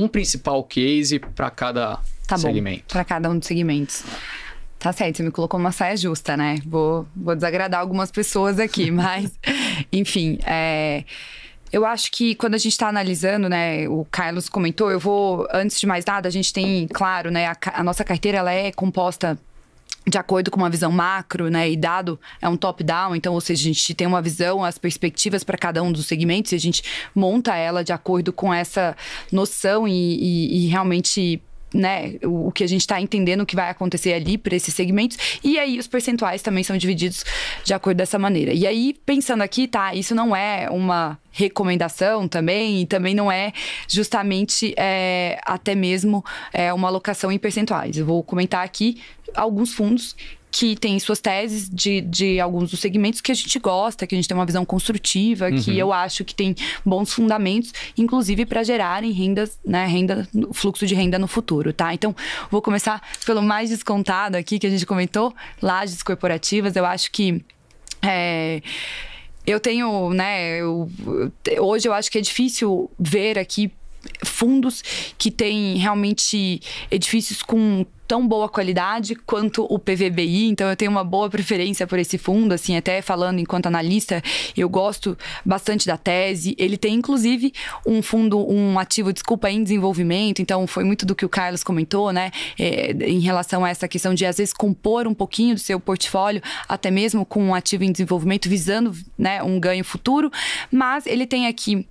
um principal case para cada tá segmento. Para cada um dos segmentos. Tá certo, você me colocou uma saia justa, né? Vou, vou desagradar algumas pessoas aqui, mas, enfim. É... Eu acho que quando a gente está analisando, né, o Carlos comentou, eu vou, antes de mais nada, a gente tem, claro, né, a, a nossa carteira ela é composta de acordo com uma visão macro, né? E dado é um top-down, então, ou seja, a gente tem uma visão, as perspectivas para cada um dos segmentos e a gente monta ela de acordo com essa noção e, e, e realmente né, o, que a gente está entendendo que vai acontecer ali para esses segmentos. E aí os percentuais também são divididos de acordo dessa maneira. E aí, pensando aqui, tá, isso não é uma recomendação também, e também não é justamente é, até mesmo é, uma alocação em percentuais. Eu vou comentar aqui alguns fundos que tem suas teses de, de alguns dos segmentos que a gente gosta, que a gente tem uma visão construtiva, uhum. que eu acho que tem bons fundamentos, inclusive para gerarem rendas, né, renda, fluxo de renda no futuro, tá? Então, vou começar pelo mais descontado aqui que a gente comentou, lajes corporativas. Eu acho que é, eu tenho, né, eu, hoje eu acho que é difícil ver aqui fundos que têm realmente edifícios com tão boa qualidade quanto o PVBI, então eu tenho uma boa preferência por esse fundo, assim, até falando enquanto analista, eu gosto bastante da tese. Ele tem inclusive um fundo, um ativo, desculpa, em desenvolvimento, então foi muito do que o Carlos comentou, né, é, em relação a essa questão de às vezes compor um pouquinho do seu portfólio, até mesmo com um ativo em desenvolvimento visando, né, um ganho futuro, mas ele tem aqui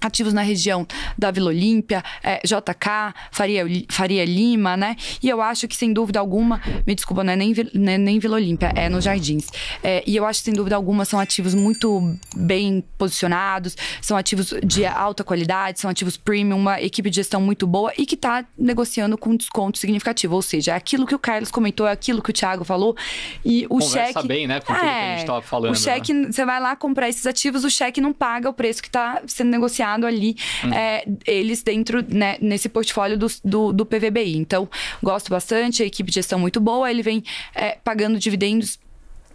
ativos na região da Vila Olímpia, é, JK, Faria, Faria Lima, né? E eu acho que, sem dúvida alguma, me desculpa, não é nem, é nem Vila Olímpia, é nos Jardins. É, e eu acho que, sem dúvida alguma, são ativos muito bem posicionados, são ativos de alta qualidade, são ativos premium, uma equipe de gestão muito boa e que está negociando com desconto significativo. Ou seja, é aquilo que o Carlos comentou, é aquilo que o Thiago falou. E o Conversa cheque. bem, né? Com tudo que a gente estava é, falando. O cheque, né? você vai lá comprar esses ativos, o cheque não paga o preço que está sendo negociado ali uhum. é, eles dentro, né, nesse portfólio do, do, do, PVBI. Então, gosto bastante, a equipe de gestão muito boa, ele vem é, pagando dividendos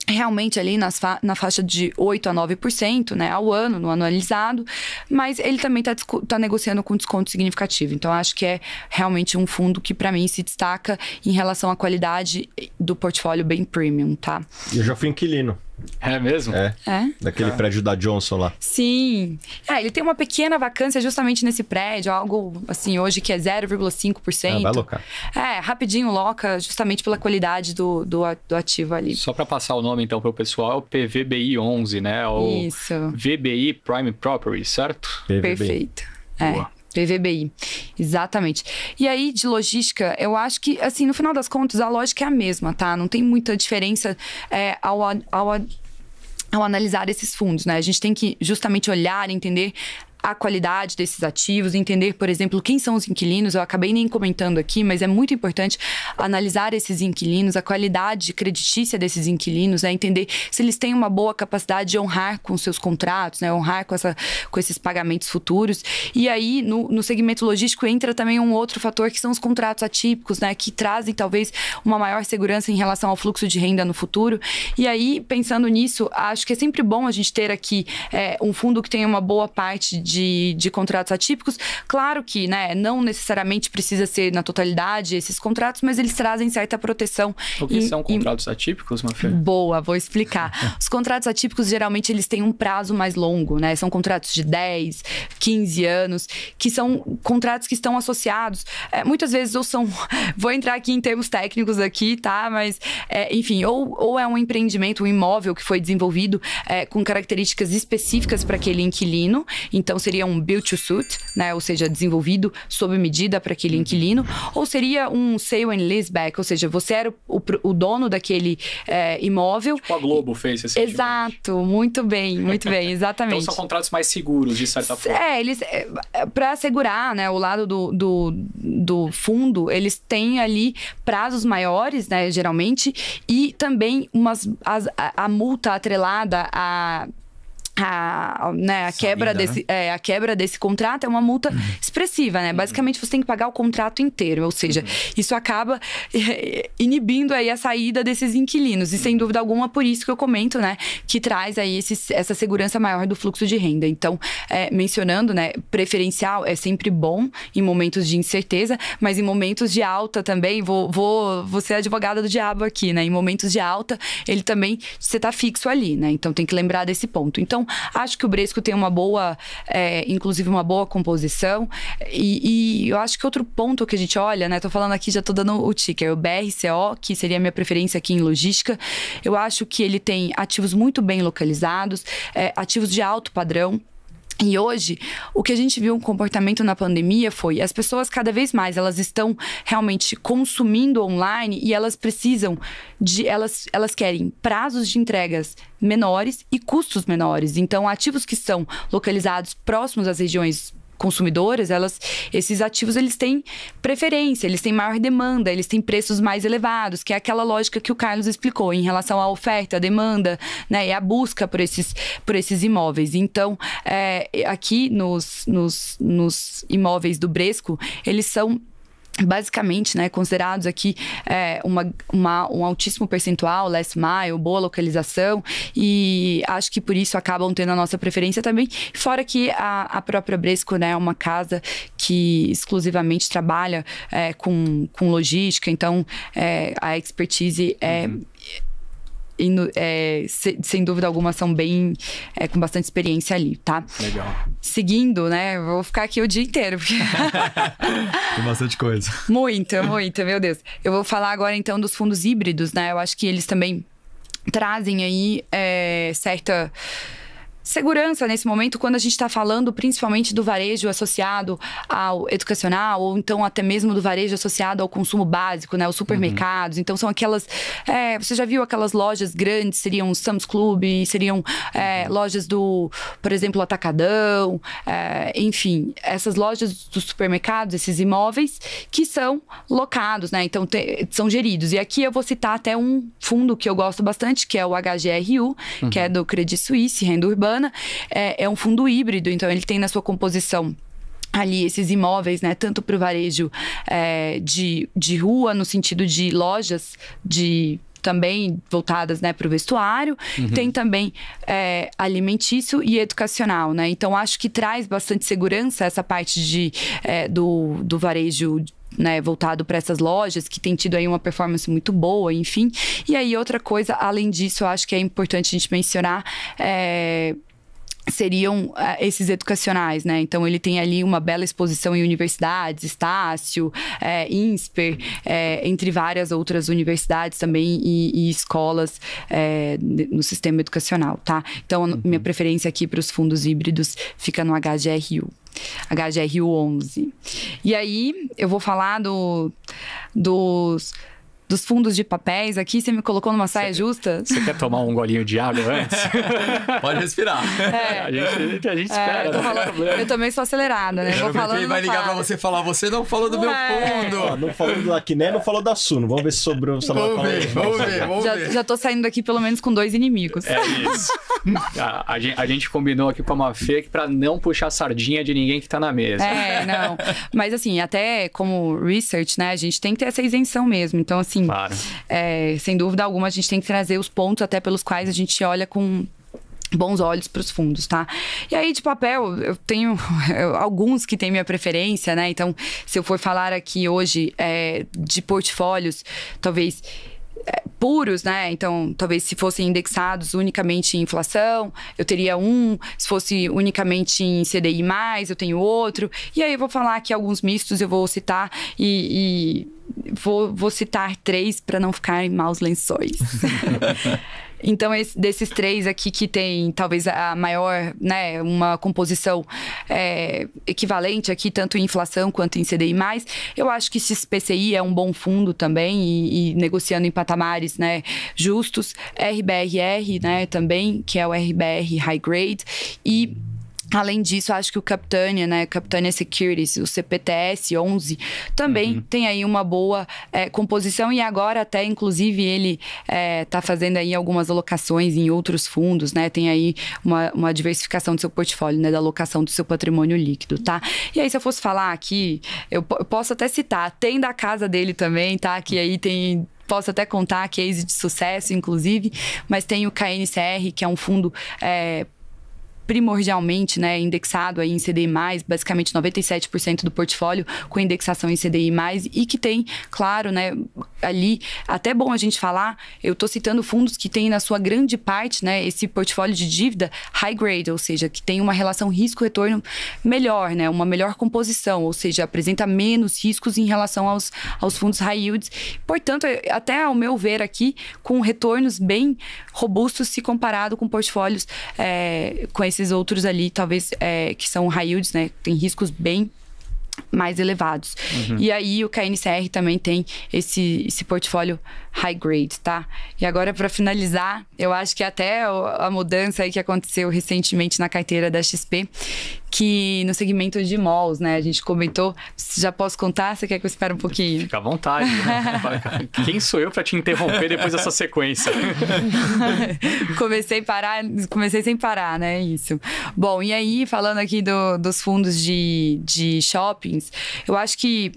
realmente ali nas fa na faixa de 8 a 9% né, ao ano, no anualizado, mas ele também está tá negociando com desconto significativo. Então, acho que é realmente um fundo que, para mim, se destaca em relação à qualidade do portfólio bem premium, tá? Eu já fui inquilino. É mesmo? É. é? Daquele ah. prédio da Johnson lá. Sim. É, ele tem uma pequena vacância justamente nesse prédio, algo assim, hoje que é 0,5%. Ah, vai alocar. É, rapidinho loca, justamente pela qualidade do, do, do ativo ali. Só para passar o nome então para o pessoal, é o PVBI11, né? É o Isso. VBI Prime Property, certo? PVB. Perfeito. É. Boa. PVBI, exatamente. E aí, de logística, eu acho que, assim, no final das contas, a lógica é a mesma, tá? Não tem muita diferença é, ao, ao, ao analisar esses fundos, né? A gente tem que justamente olhar, entender a qualidade desses ativos, entender, por exemplo, quem são os inquilinos. Eu acabei nem comentando aqui, mas é muito importante analisar esses inquilinos, a qualidade creditícia desses inquilinos, né? entender se eles têm uma boa capacidade de honrar com seus contratos, né? honrar com, essa, com esses pagamentos futuros. E aí, no, no segmento logístico, entra também um outro fator que são os contratos atípicos, né? que trazem talvez uma maior segurança em relação ao fluxo de renda no futuro. E aí, pensando nisso, acho que é sempre bom a gente ter aqui é, um fundo que tenha uma boa parte de de, de contratos atípicos. Claro que, né, não necessariamente precisa ser na totalidade esses contratos, mas eles trazem certa proteção. O que e, são contratos atípicos, Mafia? Boa, vou explicar. Os contratos atípicos, geralmente, eles têm um prazo mais longo, né? São contratos de 10, 15 anos, que são contratos que estão associados, é, muitas vezes, ou são... Vou entrar aqui em termos técnicos aqui, tá? Mas, é, enfim, ou, ou é um empreendimento, um imóvel que foi desenvolvido é, com características específicas para aquele inquilino. Então, seria um built to suit, né? Ou seja, desenvolvido sob medida para aquele uhum. inquilino, ou seria um sale and leaseback, ou seja, você era o, o dono daquele é, imóvel. Tipo a Globo fez esse Exato, muito bem, muito bem, exatamente. então são contratos mais seguros, de certa forma. É, eles. É, para assegurar né, o lado do, do, do fundo, eles têm ali prazos maiores, né, geralmente, e também umas, as, a, a multa atrelada a a, né, a, quebra né? desse, né? é, a quebra desse contrato é uma multa uhum. expressiva, né? Basicamente, você tem que pagar o contrato inteiro. Ou seja, uhum. isso acaba é, inibindo aí a saída desses inquilinos. E, sem uhum. dúvida alguma, por isso que eu comento, né? Que traz aí esse, essa segurança maior do fluxo de renda. Então, é, mencionando, né? Preferencial é sempre bom em momentos de incerteza, mas em momentos de alta também, vou, vou, você é advogada do diabo aqui, né? Em momentos de alta, ele também, você tá fixo ali, né? Então, tem que lembrar desse ponto. Então, Acho que o Bresco tem uma boa, é, inclusive uma boa composição. E, e, eu acho que outro ponto que a gente olha, né? Tô falando aqui, já tô dando o ticker, o BRCO, que seria a minha preferência aqui em logística. Eu acho que ele tem ativos muito bem localizados, é, ativos de alto padrão. E hoje, o que a gente viu um comportamento na pandemia foi as pessoas cada vez mais elas estão realmente consumindo online e elas precisam de elas elas querem prazos de entregas menores e custos menores. Então, ativos que são localizados próximos às regiões consumidoras, elas, esses ativos eles têm preferência, eles têm maior demanda, eles têm preços mais elevados, que é aquela lógica que o Carlos explicou em relação à oferta, à demanda, né, e à busca por esses, por esses imóveis. Então, é, aqui nos, nos, nos imóveis do Bresco, eles são basicamente, né, considerados aqui é, uma, uma, um altíssimo percentual, last mile, boa localização, e acho que por isso acabam tendo a nossa preferência também. Fora que a, a própria Bresco, né, é uma casa que exclusivamente trabalha é, com, com logística, então é, a expertise é... Uhum no, é, se, sem dúvida alguma, são bem é, com bastante experiência ali, tá? Legal. Seguindo, né? Vou ficar aqui o dia inteiro. Porque... Tem bastante coisa. Muita, muita, meu Deus. Eu vou falar agora então dos fundos híbridos, né? Eu acho que eles também trazem aí é, certa segurança nesse momento quando a gente está falando principalmente do varejo associado ao educacional ou então até mesmo do varejo associado ao consumo básico, né? Os supermercados. Uhum. Então são aquelas, é, você já viu aquelas lojas grandes, seriam Sam's Club, seriam é, lojas do, por exemplo, Atacadão, é, enfim, essas lojas dos supermercados, esses imóveis que são locados, né? Então te, são geridos. E aqui eu vou citar até um fundo que eu gosto bastante, que é o HGRU, uhum. que é uhum. do Credit Suisse, renda urbana urbana, é, é um fundo híbrido, então ele tem na sua composição ali esses imóveis, né, tanto para o varejo é, de, de rua, no sentido de lojas de também voltadas né, para o vestuário, uhum. tem também é, alimentício e educacional, né? Então acho que traz bastante segurança essa parte de, é, do, do varejo né, voltado para essas lojas que tem tido aí uma performance muito boa, enfim. E aí outra coisa, além disso, eu acho que é importante a gente mencionar é seriam é, esses educacionais, né? Então ele tem ali uma bela exposição em universidades, Estácio, é, INSPER, é, entre várias outras universidades também e, e escolas é, no sistema educacional, tá? Então uhum. minha preferência aqui para os fundos híbridos fica no HGRU. HGRU11. E aí eu vou falar do, dos dos fundos de papéis aqui, você me colocou numa saia justa. Você quer tomar um golinho de água antes? Pode respirar. É. A gente, a gente é, espera. eu, né? falando, eu, também sou acelerada, né? Eu vou falando, Ele vai ligar para você e falar, você não falou do não meu é. fundo. Ó, ah, não falou do Acné, não falou da Suno. Vamos ver se sobrou. vamos, é ver, vamos ver, vamos já, ver. Já tô saindo daqui pelo menos com dois inimigos. É isso. a, a, a, gente combinou aqui com a Mafê para não puxar sardinha de ninguém que tá na mesa. É, não. Mas assim, até como research, né? A gente tem que ter essa isenção mesmo. Então, assim, assim, claro. é, sem dúvida alguma, a gente tem que trazer os pontos até pelos quais a gente olha com bons olhos para os fundos, tá? E aí de papel eu tenho alguns que têm minha preferência, né? Então, se eu for falar aqui hoje é, de portfólios, talvez é, puros, né? Então, talvez se fossem indexados unicamente em inflação, eu teria um. Se fosse unicamente em CDI+, eu tenho outro. E aí eu vou falar aqui alguns mistos, eu vou citar e, Vou, vou citar três para não ficar em maus lençóis. Então, esse, desses três aqui que tem talvez a maior, né, uma composição é, equivalente aqui, tanto em inflação quanto em CDI, eu acho que esse PCI é um bom fundo também, e, e, negociando em patamares né, justos. RBRR, né, também, que é o RBR High Grade, e Além disso, acho que o Capitânia, né, Capitânia Securities, o CPTS 11, também uhum. tem aí uma boa é, composição e agora até, inclusive, ele está é, tá fazendo aí algumas alocações em outros fundos, né, tem aí uma, uma, diversificação do seu portfólio, né, da alocação do seu patrimônio líquido, tá? E aí, se eu fosse falar aqui, eu, eu posso até citar, tem da casa dele também, tá, que aí tem posso até contar case de sucesso, inclusive, mas tem o KNCR, que é um fundo é, primordialmente né, indexado aí em CDI+, basicamente 97% do portfólio com indexação em CDI+, e que tem, claro, né, ali, até bom a gente falar, eu estou citando fundos que têm na sua grande parte, né, esse portfólio de dívida high grade, ou seja, que tem uma relação risco-retorno melhor, né, uma melhor composição, ou seja, apresenta menos riscos em relação aos, aos fundos high yields. Portanto, até ao meu ver aqui, com retornos bem robustos se comparado com portfólios é, com esses outros ali, talvez é, que são high yields, né, tem riscos bem mais elevados. Uhum. E aí o KNCR também tem esse, esse portfólio high grade, tá? E agora para finalizar, eu acho que até a mudança aí que aconteceu recentemente na carteira da XP, que no segmento de malls, né? A gente comentou. Já posso contar? Você quer que eu espere um pouquinho? Fica à vontade. Né? Quem sou eu para te interromper depois dessa sequência? comecei parar, comecei sem parar, né? Isso. Bom, e aí, falando aqui do, dos fundos de, de shoppings, eu acho que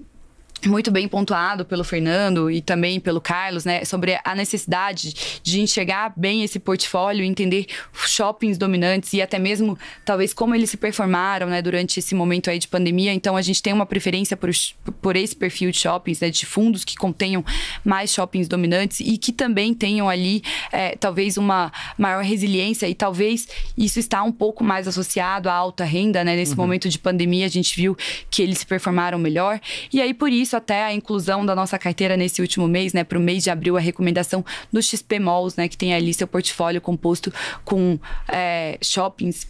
muito bem pontuado pelo Fernando e também pelo Carlos, né, sobre a necessidade de enxergar bem esse portfólio, entender shoppings dominantes e até mesmo talvez como eles se performaram, né, durante esse momento aí de pandemia. Então a gente tem uma preferência por, por esse perfil de shoppings, né, de fundos que contenham mais shoppings dominantes e que também tenham ali é, talvez uma maior resiliência e talvez isso está um pouco mais associado à alta renda, né, nesse uhum. momento de pandemia a gente viu que eles se performaram melhor e aí por isso isso até a inclusão da nossa carteira nesse último mês, né, para o mês de abril, a recomendação do XP Malls, né, que tem ali seu portfólio composto com é, shoppings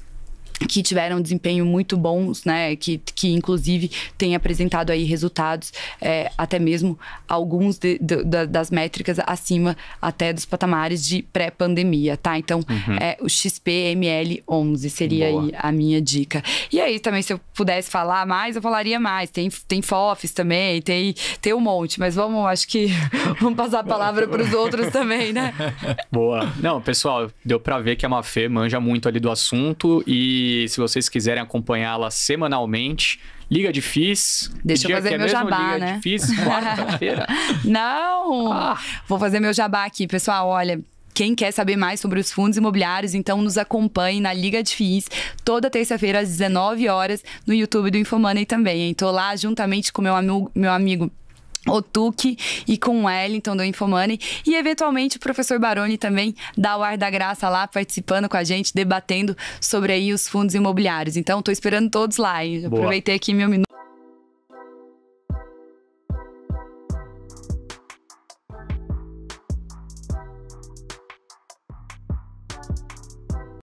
que tiveram um desempenho muito bons, né? Que, que inclusive têm apresentado aí resultados, é, até mesmo alguns de, de, de, das métricas acima até dos patamares de pré-pandemia, tá? Então, uhum. é, o XPML11 seria Boa. aí a minha dica. E aí também, se eu pudesse falar mais, eu falaria mais. Tem, tem FOFs também, tem, tem um monte, mas vamos, acho que vamos passar a palavra para os outros também, né? Boa. Não, pessoal, deu para ver que a Mafê manja muito ali do assunto e e se vocês quiserem acompanhá-la semanalmente, Liga de FIS. Deixa eu fazer é meu jabá, Liga né? De FIS, Não! Ah. Vou fazer meu jabá aqui, pessoal. Olha, quem quer saber mais sobre os fundos imobiliários, então nos acompanhe na Liga de FIIs, toda terça-feira às 19 horas no YouTube do Infomoney também. Estou lá juntamente com meu meu amigo Otuque e com o Wellington do Infomani e eventualmente o professor Baroni também dá o ar da graça lá participando com a gente, debatendo sobre aí os fundos imobiliários. Então estou esperando todos lá, hein? Aproveitei aqui meu minuto